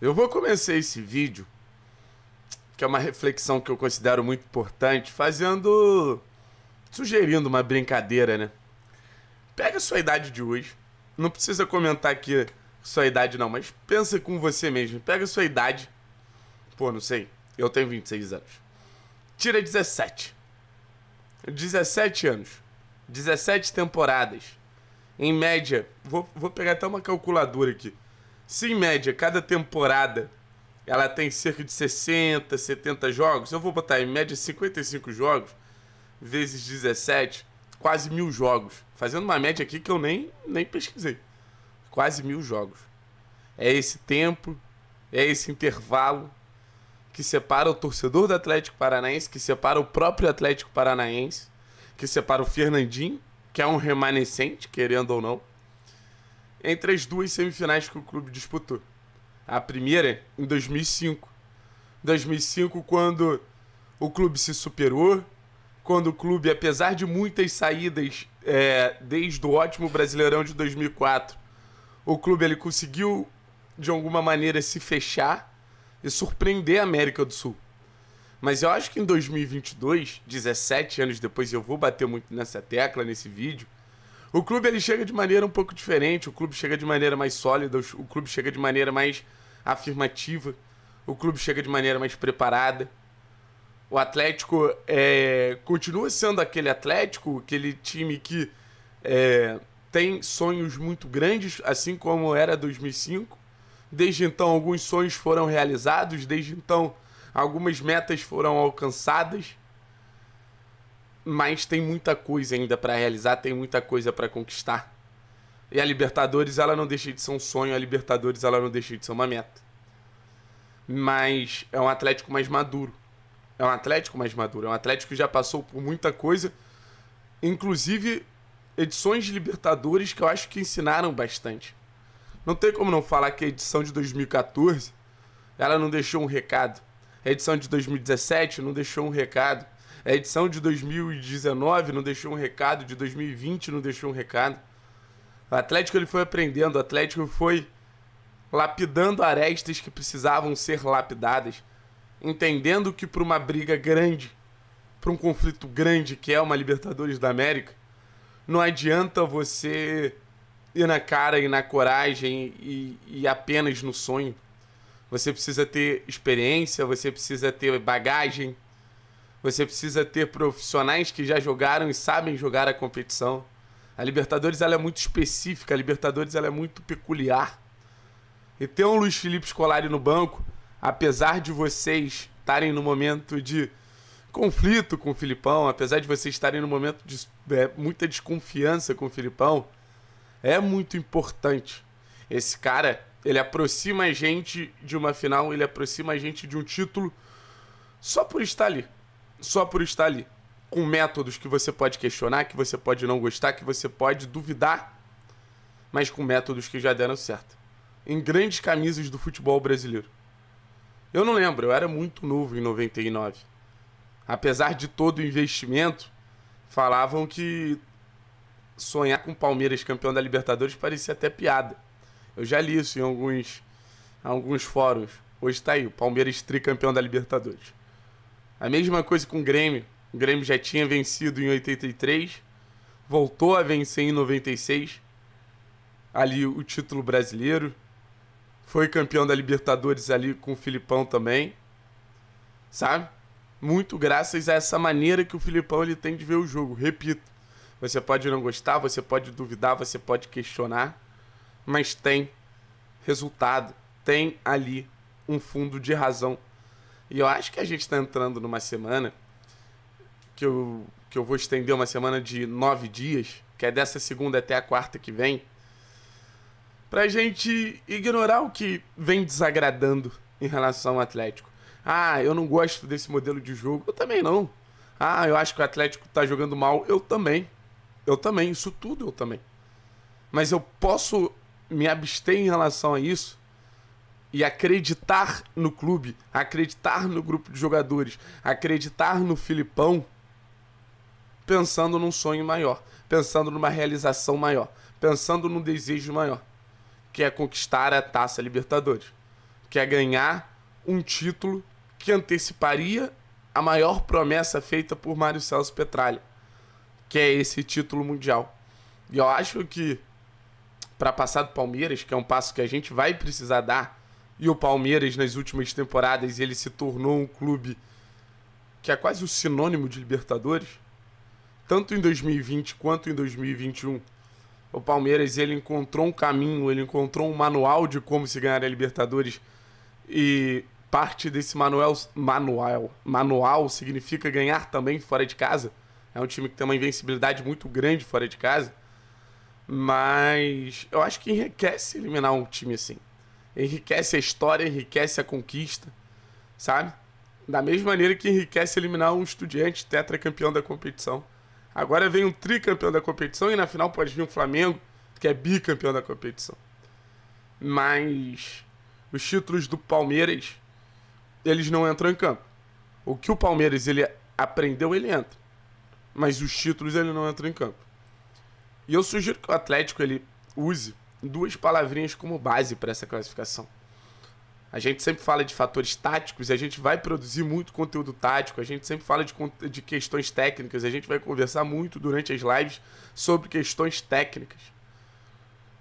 Eu vou começar esse vídeo, que é uma reflexão que eu considero muito importante, fazendo. sugerindo uma brincadeira, né? Pega a sua idade de hoje. Não precisa comentar aqui sua idade, não, mas pensa com você mesmo. Pega a sua idade. Pô, não sei. Eu tenho 26 anos. Tira 17. 17 anos. 17 temporadas. Em média, vou, vou pegar até uma calculadora aqui. Se em média, cada temporada ela tem cerca de 60, 70 jogos, eu vou botar em média 55 jogos, vezes 17, quase mil jogos. Fazendo uma média aqui que eu nem, nem pesquisei. Quase mil jogos. É esse tempo, é esse intervalo que separa o torcedor do Atlético Paranaense, que separa o próprio Atlético Paranaense, que separa o Fernandinho, que é um remanescente, querendo ou não, entre as duas semifinais que o clube disputou. A primeira em 2005. 2005 quando o clube se superou, quando o clube, apesar de muitas saídas é, desde o ótimo Brasileirão de 2004, o clube ele conseguiu de alguma maneira se fechar e surpreender a América do Sul. Mas eu acho que em 2022, 17 anos depois, eu vou bater muito nessa tecla nesse vídeo. O clube ele chega de maneira um pouco diferente, o clube chega de maneira mais sólida, o clube chega de maneira mais afirmativa, o clube chega de maneira mais preparada. O Atlético é, continua sendo aquele Atlético, aquele time que é, tem sonhos muito grandes, assim como era 2005. Desde então, alguns sonhos foram realizados, desde então, algumas metas foram alcançadas mas tem muita coisa ainda para realizar, tem muita coisa para conquistar. E a Libertadores, ela não deixa de ser um sonho, a Libertadores, ela não deixa de ser uma meta. Mas é um Atlético mais maduro. É um Atlético mais maduro. É um Atlético que já passou por muita coisa, inclusive edições de Libertadores que eu acho que ensinaram bastante. Não tem como não falar que a edição de 2014 ela não deixou um recado. A edição de 2017 não deixou um recado. A edição de 2019 não deixou um recado, de 2020 não deixou um recado. O Atlético ele foi aprendendo, o Atlético foi lapidando arestas que precisavam ser lapidadas, entendendo que para uma briga grande, para um conflito grande que é uma Libertadores da América, não adianta você ir na cara e na coragem e, e apenas no sonho. Você precisa ter experiência, você precisa ter bagagem, você precisa ter profissionais que já jogaram e sabem jogar a competição. A Libertadores ela é muito específica, a Libertadores ela é muito peculiar. E ter um Luiz Felipe Scolari no banco, apesar de vocês estarem no momento de conflito com o Filipão, apesar de vocês estarem no momento de é, muita desconfiança com o Filipão, é muito importante. Esse cara, ele aproxima a gente de uma final, ele aproxima a gente de um título só por estar ali só por estar ali. Com métodos que você pode questionar, que você pode não gostar, que você pode duvidar, mas com métodos que já deram certo. Em grandes camisas do futebol brasileiro. Eu não lembro, eu era muito novo em 99. Apesar de todo o investimento, falavam que sonhar com Palmeiras campeão da Libertadores parecia até piada. Eu já li isso em alguns, alguns fóruns. Hoje está aí, o Palmeiras tricampeão da Libertadores. A mesma coisa com o Grêmio. O Grêmio já tinha vencido em 83, voltou a vencer em 96, ali o título brasileiro. Foi campeão da Libertadores ali com o Filipão também. Sabe? Muito graças a essa maneira que o Filipão ele tem de ver o jogo. Repito, você pode não gostar, você pode duvidar, você pode questionar, mas tem resultado, tem ali um fundo de razão e eu acho que a gente está entrando numa semana que eu, que eu vou estender uma semana de nove dias, que é dessa segunda até a quarta que vem, para a gente ignorar o que vem desagradando em relação ao Atlético. Ah, eu não gosto desse modelo de jogo. Eu também não. Ah, eu acho que o Atlético está jogando mal. Eu também. Eu também. Isso tudo eu também. Mas eu posso me abster em relação a isso e acreditar no clube, acreditar no grupo de jogadores, acreditar no Filipão, pensando num sonho maior, pensando numa realização maior, pensando num desejo maior, que é conquistar a Taça Libertadores, que é ganhar um título que anteciparia a maior promessa feita por Mário Celso Petralha, que é esse título mundial. E eu acho que para passar do Palmeiras, que é um passo que a gente vai precisar dar, e o Palmeiras nas últimas temporadas ele se tornou um clube que é quase o sinônimo de Libertadores, tanto em 2020 quanto em 2021, o Palmeiras ele encontrou um caminho, ele encontrou um manual de como se ganhar a Libertadores e parte desse manual, manual, manual significa ganhar também fora de casa. É um time que tem uma invencibilidade muito grande fora de casa. Mas eu acho que enriquece eliminar um time assim enriquece a história, enriquece a conquista, sabe? Da mesma maneira que enriquece eliminar um estudiante tetracampeão da competição. Agora vem um tricampeão da competição e na final pode vir um Flamengo, que é bicampeão da competição. Mas os títulos do Palmeiras, eles não entram em campo. O que o Palmeiras ele aprendeu, ele entra. Mas os títulos ele não entra em campo. E eu sugiro que o Atlético ele use duas palavrinhas como base para essa classificação. A gente sempre fala de fatores táticos, a gente vai produzir muito conteúdo tático, a gente sempre fala de, de questões técnicas, a gente vai conversar muito durante as lives sobre questões técnicas.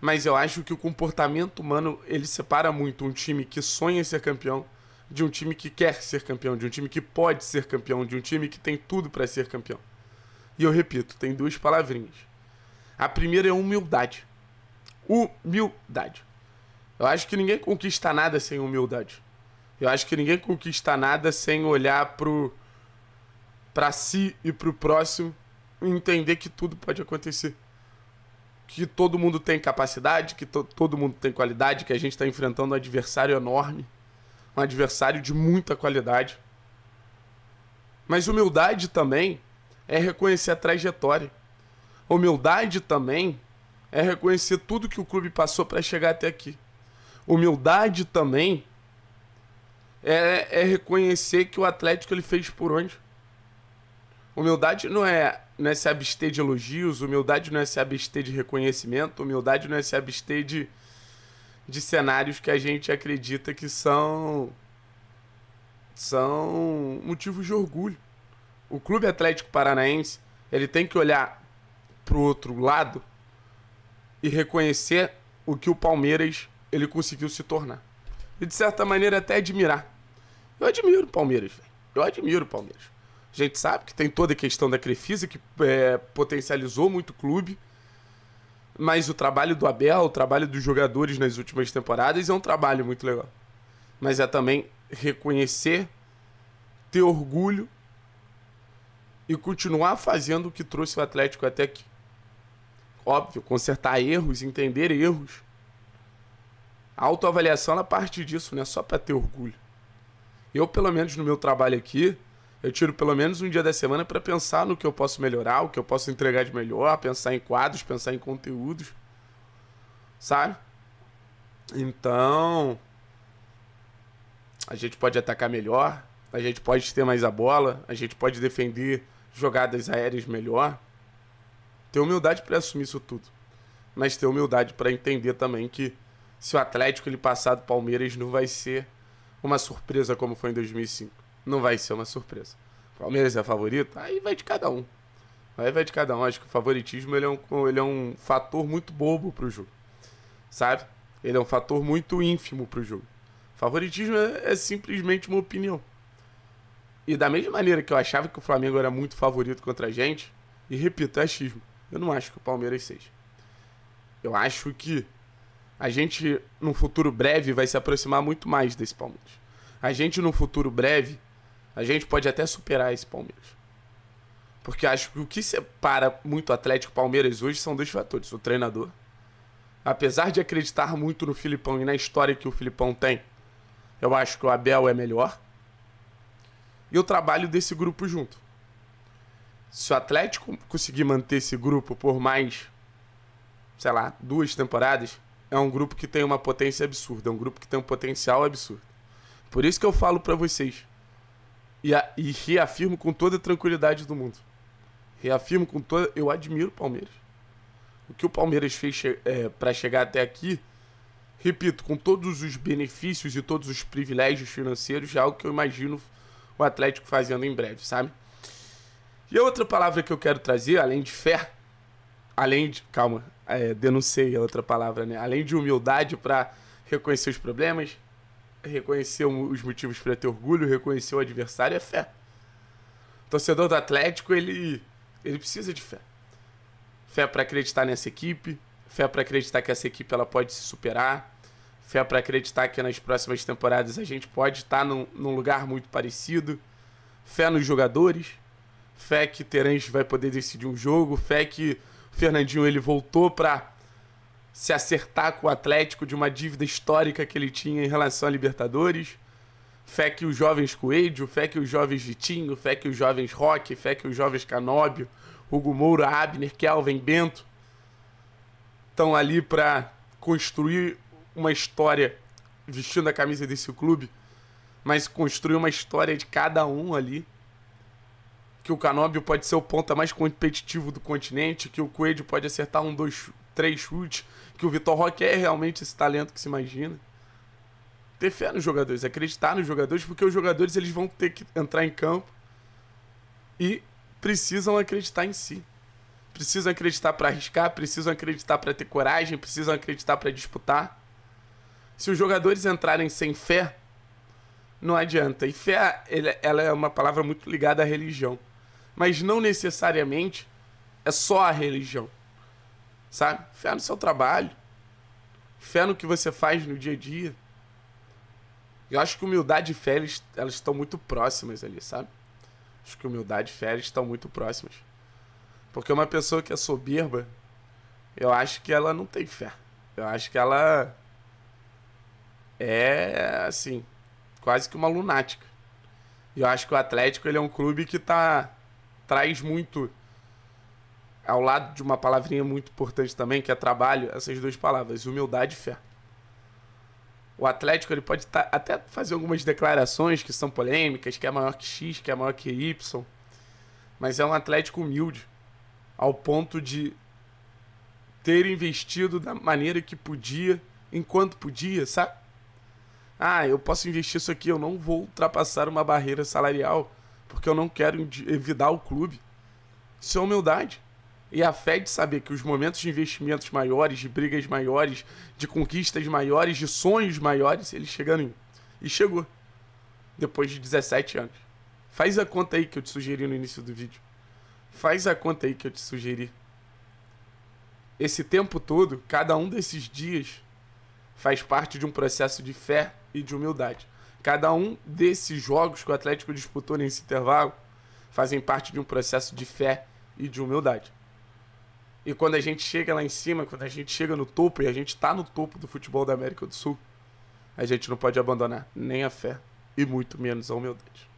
Mas eu acho que o comportamento humano ele separa muito um time que sonha ser campeão de um time que quer ser campeão, de um time que pode ser campeão, de um time que tem tudo para ser campeão. E eu repito, tem duas palavrinhas. A primeira é humildade humildade. Eu acho que ninguém conquista nada sem humildade. Eu acho que ninguém conquista nada sem olhar pro para si e pro próximo e entender que tudo pode acontecer. Que todo mundo tem capacidade, que to todo mundo tem qualidade, que a gente está enfrentando um adversário enorme, um adversário de muita qualidade. Mas humildade também é reconhecer a trajetória. Humildade também é reconhecer tudo que o clube passou para chegar até aqui. Humildade também é, é, reconhecer que o Atlético ele fez por onde. Humildade não é, não é se abster de elogios, humildade não é se abster de reconhecimento, humildade não é se abster de, de cenários que a gente acredita que são, são motivos de orgulho. O Clube Atlético Paranaense ele tem que olhar para o outro lado e reconhecer o que o Palmeiras ele conseguiu se tornar. E de certa maneira até admirar. Eu admiro o Palmeiras, velho. Eu admiro o Palmeiras. A gente sabe que tem toda a questão da Crefisa que é, potencializou muito o clube. Mas o trabalho do Abel, o trabalho dos jogadores nas últimas temporadas é um trabalho muito legal. Mas é também reconhecer, ter orgulho e continuar fazendo o que trouxe o Atlético até aqui. Óbvio, consertar erros, entender erros. A autoavaliação é parte disso, não é só para ter orgulho. Eu, pelo menos no meu trabalho aqui, eu tiro pelo menos um dia da semana para pensar no que eu posso melhorar, o que eu posso entregar de melhor, pensar em quadros, pensar em conteúdos. Sabe? Então, a gente pode atacar melhor, a gente pode ter mais a bola, a gente pode defender jogadas aéreas melhor. Ter humildade para assumir isso tudo. Mas ter humildade para entender também que se o Atlético ele passar do Palmeiras não vai ser uma surpresa como foi em 2005. Não vai ser uma surpresa. Palmeiras é favorito? Aí vai de cada um. Aí vai de cada um. Acho que o favoritismo ele é, um, ele é um fator muito bobo para o jogo. Sabe? Ele é um fator muito ínfimo para o jogo. Favoritismo é, é simplesmente uma opinião. E da mesma maneira que eu achava que o Flamengo era muito favorito contra a gente, e repito, é achismo. Eu não acho que o Palmeiras seja. Eu acho que a gente, num futuro breve, vai se aproximar muito mais desse Palmeiras. A gente, num futuro breve, a gente pode até superar esse Palmeiras. Porque acho que o que separa muito Atlético Palmeiras hoje são dois fatores. O treinador. Apesar de acreditar muito no Filipão e na história que o Filipão tem, eu acho que o Abel é melhor. E o trabalho desse grupo junto se o Atlético conseguir manter esse grupo por mais, sei lá, duas temporadas, é um grupo que tem uma potência absurda, é um grupo que tem um potencial absurdo. Por isso que eu falo para vocês e, a, e reafirmo com toda a tranquilidade do mundo. Reafirmo com toda. Eu admiro o Palmeiras. O que o Palmeiras fez é, para chegar até aqui, repito, com todos os benefícios e todos os privilégios financeiros, já é algo que eu imagino o Atlético fazendo em breve, sabe? E a outra palavra que eu quero trazer, além de fé, além de. Calma, é, denunciei a outra palavra, né? Além de humildade para reconhecer os problemas, reconhecer os motivos para ter orgulho, reconhecer o adversário, é fé. O torcedor do Atlético, ele, ele precisa de fé. Fé para acreditar nessa equipe, fé para acreditar que essa equipe ela pode se superar, fé para acreditar que nas próximas temporadas a gente pode estar tá num, num lugar muito parecido, fé nos jogadores fé que Terence vai poder decidir um jogo, fé que o Fernandinho ele voltou para se acertar com o Atlético de uma dívida histórica que ele tinha em relação a Libertadores. Fé que os jovens Coelho, fé que os jovens Vitinho, fé que os jovens Roque, fé que os jovens Canóbio, Hugo Moura, Abner, Kelvin, Bento estão ali para construir uma história vestindo a camisa desse clube, mas construir uma história de cada um ali que o Canóbio pode ser o ponta mais competitivo do continente, que o Coelho pode acertar um, dois, três chutes, que o Vitor Roque é realmente esse talento que se imagina. Ter fé nos jogadores, acreditar nos jogadores, porque os jogadores eles vão ter que entrar em campo e precisam acreditar em si. Precisam acreditar para arriscar, precisam acreditar para ter coragem, precisam acreditar para disputar. Se os jogadores entrarem sem fé, não adianta. E fé, ela é uma palavra muito ligada à religião mas não necessariamente é só a religião. Sabe? Fé no seu trabalho. Fé no que você faz no dia a dia. Eu acho que humildade e fé, eles, elas estão muito próximas ali, sabe? Acho que humildade e fé estão muito próximas. Porque uma pessoa que é soberba, eu acho que ela não tem fé. Eu acho que ela é, assim, quase que uma lunática. E eu acho que o Atlético ele é um clube que tá traz muito ao lado de uma palavrinha muito importante também, que é trabalho, essas duas palavras, humildade e fé. O Atlético ele pode tá, até fazer algumas declarações que são polêmicas, que é maior que X, que é maior que Y, mas é um Atlético humilde, ao ponto de ter investido da maneira que podia, enquanto podia, sabe? Ah, eu posso investir isso aqui, eu não vou ultrapassar uma barreira salarial porque eu não quero evitar o clube. Isso é humildade. E a fé de saber que os momentos de investimentos maiores, de brigas maiores, de conquistas maiores, de sonhos maiores, ele chegaram em mim. E chegou. Depois de 17 anos. Faz a conta aí que eu te sugeri no início do vídeo. Faz a conta aí que eu te sugeri. Esse tempo todo, cada um desses dias, faz parte de um processo de fé e de humildade. Cada um desses jogos que o Atlético disputou nesse intervalo fazem parte de um processo de fé e de humildade. E quando a gente chega lá em cima, quando a gente chega no topo, e a gente está no topo do futebol da América do Sul, a gente não pode abandonar nem a fé e muito menos a humildade.